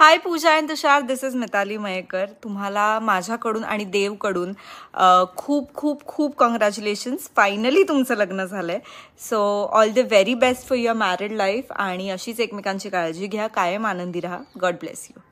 high Pooja and Tushar this is Mitali Mayekar तुम्हाला माझ्याकडून आणि देवकडून खूप खूप खूप कॉंग्रॅच्युलेशन्स फायनली तुमचं लग्न झालंय so all the very best for your married life आणि अशीच एकमेकांची काळजी घ्या कायम आनंदी राहा गॉड ब्लेस यू